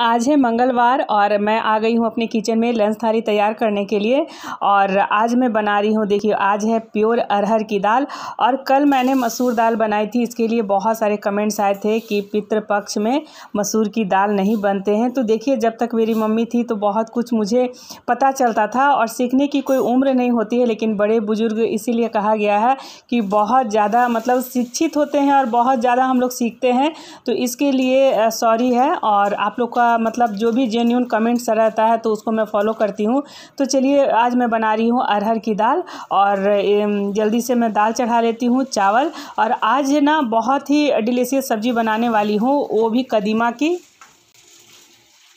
आज है मंगलवार और मैं आ गई हूँ अपने किचन में लंच थाली तैयार करने के लिए और आज मैं बना रही हूँ देखिए आज है प्योर अरहर की दाल और कल मैंने मसूर दाल बनाई थी इसके लिए बहुत सारे कमेंट्स आए थे कि पितृपक्ष में मसूर की दाल नहीं बनते हैं तो देखिए जब तक मेरी मम्मी थी तो बहुत कुछ मुझे पता चलता था और सीखने की कोई उम्र नहीं होती है लेकिन बड़े बुजुर्ग इसीलिए कहा गया है कि बहुत ज़्यादा मतलब शिक्षित होते हैं और बहुत ज़्यादा हम लोग सीखते हैं तो इसके लिए सॉरी है और आप लोग का मतलब जो भी जेन्यून कमेंट्स रहता है तो उसको मैं फॉलो करती हूँ तो चलिए आज मैं बना रही हूँ अरहर की दाल और जल्दी से मैं दाल चढ़ा लेती हूँ चावल और आज ना बहुत ही डिलीशियस सब्ज़ी बनाने वाली हूँ वो भी कदीमा की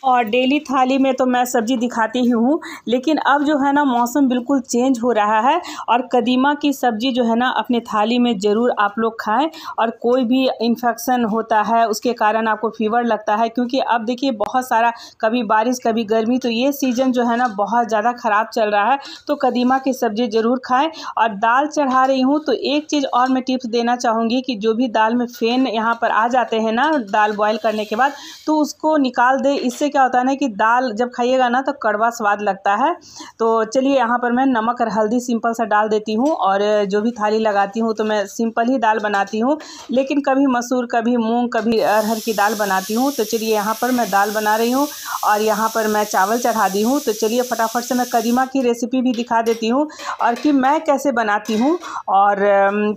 और डेली थाली में तो मैं सब्ज़ी दिखाती ही हूँ लेकिन अब जो है ना मौसम बिल्कुल चेंज हो रहा है और कदीमा की सब्ज़ी जो है ना अपने थाली में ज़रूर आप लोग खाएं और कोई भी इन्फेक्शन होता है उसके कारण आपको फीवर लगता है क्योंकि अब देखिए बहुत सारा कभी बारिश कभी गर्मी तो ये सीज़न जो है ना बहुत ज़्यादा ख़राब चल रहा है तो कदीमा की सब्ज़ी ज़रूर खाएँ और दाल चढ़ा रही हूँ तो एक चीज़ और मैं टिप्स देना चाहूँगी कि जो भी दाल में फेन यहाँ पर आ जाते हैं ना दाल बॉयल करने के बाद तो उसको निकाल दें इससे क्या होता है ना कि दाल जब खाइएगा ना तो कड़वा स्वाद लगता है तो चलिए यहाँ पर मैं नमक और हल्दी सिंपल सा डाल देती हूँ और जो भी थाली लगाती हूँ तो मैं सिंपल ही दाल बनाती हूँ लेकिन कभी मसूर कभी मूंग कभी अरहर की दाल बनाती हूँ तो चलिए यहाँ पर मैं दाल बना रही हूँ और यहाँ पर मैं चावल चढ़ा दी हूँ तो चलिए फटाफट से मैं करीमा की रेसिपी भी दिखा देती हूँ और कि मैं कैसे बनाती हूँ और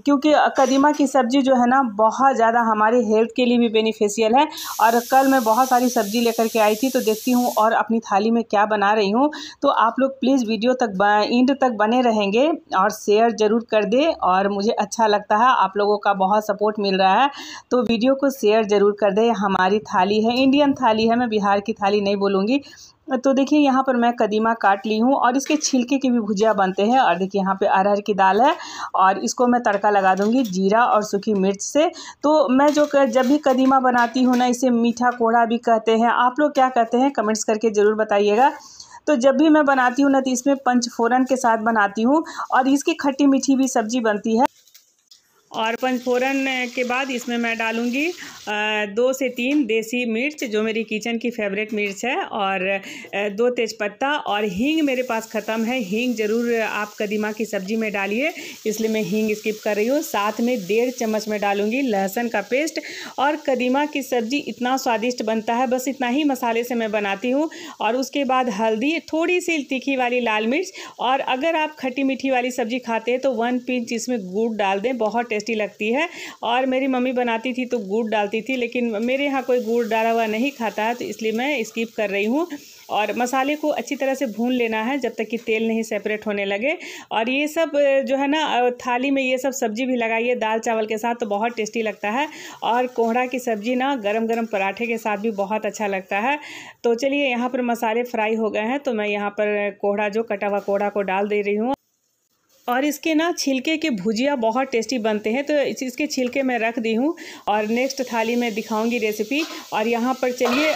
क्योंकि कदीमा की सब्ज़ी जो है ना बहुत ज़्यादा हमारी हेल्थ के लिए भी बेनिफिशियल है और कल मैं बहुत सारी सब्ज़ी लेकर के आई थी थी तो देखती हूँ और अपनी थाली में क्या बना रही हूँ तो आप लोग प्लीज़ वीडियो तक इंड तक बने रहेंगे और शेयर ज़रूर कर दे और मुझे अच्छा लगता है आप लोगों का बहुत सपोर्ट मिल रहा है तो वीडियो को शेयर ज़रूर कर दे हमारी थाली है इंडियन थाली है मैं बिहार की थाली नहीं बोलूँगी तो देखिए यहाँ पर मैं कदीमा काट ली हूँ और इसके छिलके की भी भुजिया बनते हैं और देखिए यहाँ पे अरहर की दाल है और इसको मैं तड़का लगा दूँगी जीरा और सूखी मिर्च से तो मैं जो कर, जब भी कदीमा बनाती हूँ ना इसे मीठा कोड़ा भी कहते हैं आप लोग क्या कहते हैं कमेंट्स करके ज़रूर बताइएगा तो जब भी मैं बनाती हूँ ना तो इसमें पंचफोरन के साथ बनाती हूँ और इसकी खट्टी मीठी भी सब्जी बनती है और पंचफोरन के बाद इसमें मैं डालूँगी दो से तीन देसी मिर्च जो मेरी किचन की फेवरेट मिर्च है और दो तेज़पत्ता और हींग मेरे पास ख़त्म है हींग ज़रूर आप कदीमा की सब्ज़ी में डालिए इसलिए मैं हींग स्किप कर रही हूँ साथ में डेढ़ चम्मच में डालूँगी लहसुन का पेस्ट और कदीमा की सब्ज़ी इतना स्वादिष्ट बनता है बस इतना ही मसाले से मैं बनाती हूँ और उसके बाद हल्दी थोड़ी सी तीखी वाली लाल मिर्च और अगर आप खट्टी मीठी वाली सब्ज़ी खाते हैं तो वन पिंच इसमें गुड़ डाल दें बहुत टेस्ट टेस्टी लगती है और मेरी मम्मी बनाती थी तो गुड़ डालती थी लेकिन मेरे यहाँ कोई गुड़ डाला हुआ नहीं खाता है तो इसलिए मैं स्किप कर रही हूँ और मसाले को अच्छी तरह से भून लेना है जब तक कि तेल नहीं सेपरेट होने लगे और ये सब जो है ना थाली में ये सब सब्जी भी लगाइए दाल चावल के साथ तो बहुत टेस्टी लगता है और कोहड़ा की सब्ज़ी ना गरम गरम पराठे के साथ भी बहुत अच्छा लगता है तो चलिए यहाँ पर मसाले फ्राई हो गए हैं तो मैं यहाँ पर कोहड़ा जो कटा हुआ कोहड़ा को डाल दे रही हूँ और इसके ना छिलके के भुजिया बहुत टेस्टी बनते हैं तो इसके छिलके मैं रख दी हूँ और नेक्स्ट थाली में दिखाऊंगी रेसिपी और यहाँ पर चलिए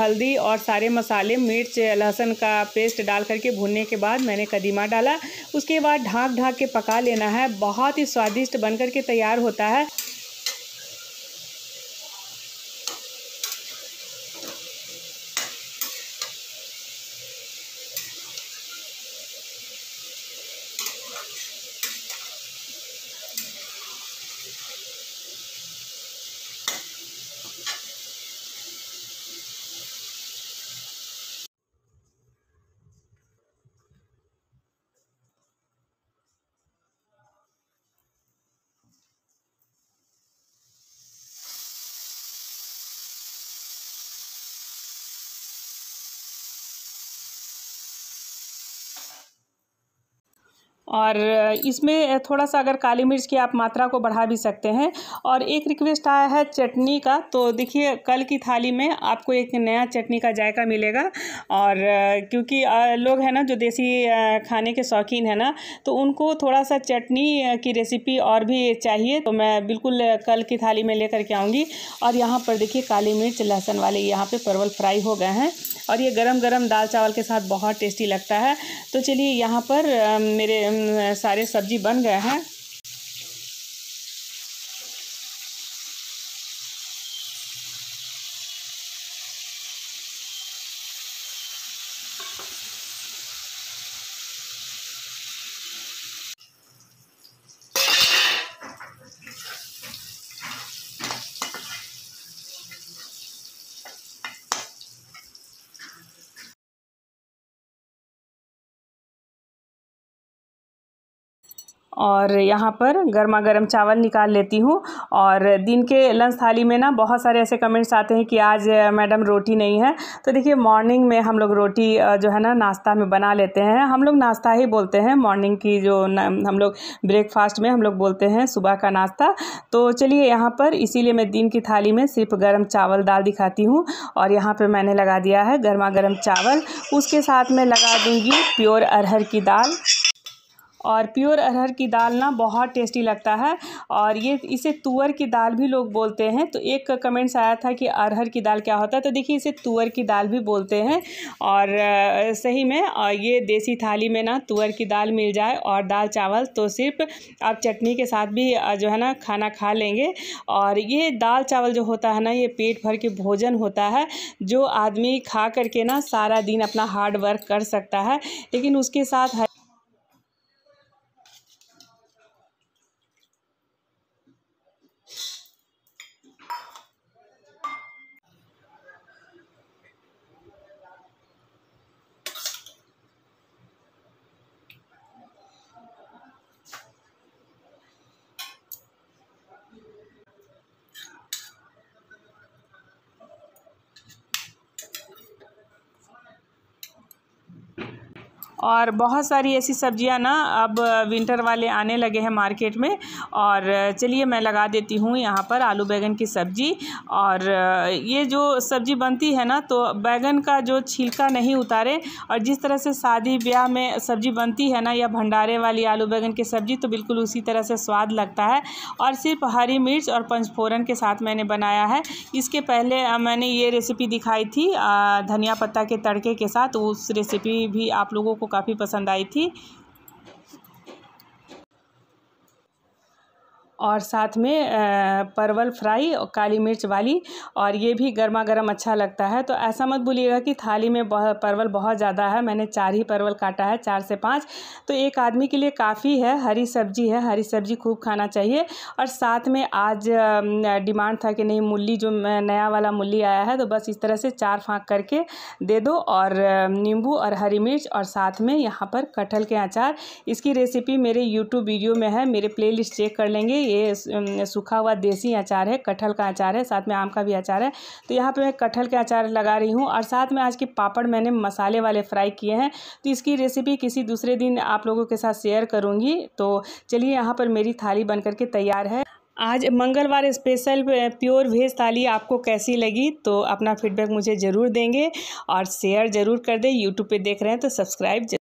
हल्दी और सारे मसाले मिर्च लहसुन का पेस्ट डाल करके भूनने के बाद मैंने कदीमा डाला उसके बाद ढाँक ढाँक के पका लेना है बहुत ही स्वादिष्ट बन करके तैयार होता है और इसमें थोड़ा सा अगर काली मिर्च की आप मात्रा को बढ़ा भी सकते हैं और एक रिक्वेस्ट आया है चटनी का तो देखिए कल की थाली में आपको एक नया चटनी का जायका मिलेगा और क्योंकि लोग हैं ना जो देसी खाने के शौकीन है ना तो उनको थोड़ा सा चटनी की रेसिपी और भी चाहिए तो मैं बिल्कुल कल की थाली में लेकर के आऊँगी और यहाँ पर देखिए काली मिर्च लहसुन वाले यहाँ पर परवल फ्राई हो गए हैं और ये गरम गरम दाल चावल के साथ बहुत टेस्टी लगता है तो चलिए यहाँ पर मेरे सारे सब्ज़ी बन गए हैं और यहाँ पर गर्मा गर्म चावल निकाल लेती हूँ और दिन के लंच थाली में ना बहुत सारे ऐसे कमेंट्स आते हैं कि आज मैडम रोटी नहीं है तो देखिए मॉर्निंग में हम लोग रोटी जो है ना नाश्ता में बना लेते हैं हम लोग नाश्ता ही बोलते हैं मॉर्निंग की जो हम लोग ब्रेकफास्ट में हम लोग बोलते हैं सुबह का नाश्ता तो चलिए यहाँ पर इसीलिए मैं दिन की थाली में सिर्फ गर्म चावल दाल दिखाती हूँ और यहाँ पर मैंने लगा दिया है गर्मा गर्म चावल उसके साथ मैं लगा दूँगी प्योर अरहर की दाल और प्योर अरहर की दाल ना बहुत टेस्टी लगता है और ये इसे तुअर की दाल भी लोग बोलते हैं तो एक कमेंट्स आया था कि अरहर की दाल क्या होता है तो देखिए इसे तुअर की दाल भी बोलते हैं और सही में और ये देसी थाली में ना तुअर की दाल मिल जाए और दाल चावल तो सिर्फ आप चटनी के साथ भी जो है ना खाना खा लेंगे और ये दाल चावल जो होता है ना ये पेट भर के भोजन होता है जो आदमी खा करके ना सारा दिन अपना हार्ड वर्क कर सकता है लेकिन उसके साथ और बहुत सारी ऐसी सब्जियां ना अब विंटर वाले आने लगे हैं मार्केट में और चलिए मैं लगा देती हूँ यहाँ पर आलू बैगन की सब्ज़ी और ये जो सब्ज़ी बनती है ना तो बैगन का जो छिलका नहीं उतारे और जिस तरह से शादी ब्याह में सब्ज़ी बनती है ना या भंडारे वाली आलू बैगन की सब्ज़ी तो बिल्कुल उसी तरह से स्वाद लगता है और सिर्फ हरी मिर्च और पंचफोरन के साथ मैंने बनाया है इसके पहले मैंने ये रेसिपी दिखाई थी धनिया पत्ता के तड़के के साथ उस रेसिपी भी आप लोगों को काफ़ी पसंद आई थी और साथ में परवल फ्राई और काली मिर्च वाली और ये भी गर्मा गर्म अच्छा लगता है तो ऐसा मत भूलिएगा कि थाली में बहुत परवल बहुत ज़्यादा है मैंने चार ही परवल काटा है चार से पाँच तो एक आदमी के लिए काफ़ी है हरी सब्जी है हरी सब्जी खूब खाना चाहिए और साथ में आज डिमांड था कि नहीं मूली जो नया वाला मूली आया है तो बस इस तरह से चार फाँक करके दे दो और नींबू और हरी मिर्च और साथ में यहाँ पर कटहल के अचार इसकी रेसिपी मेरे यूट्यूब वीडियो में है मेरे प्ले चेक कर लेंगे ये सूखा हुआ देसी अचार है कटहल का अचार है साथ में आम का भी अचार है तो यहाँ पे मैं कटहल के अचार लगा रही हूँ और साथ में आज के पापड़ मैंने मसाले वाले फ्राई किए हैं तो इसकी रेसिपी किसी दूसरे दिन आप लोगों के साथ शेयर करूँगी तो चलिए यहाँ पर मेरी थाली बन करके तैयार है आज मंगलवार स्पेशल प्योर वेज थाली आपको कैसी लगी तो अपना फीडबैक मुझे ज़रूर देंगे और शेयर ज़रूर कर दें यूट्यूब पे देख रहे हैं तो सब्सक्राइब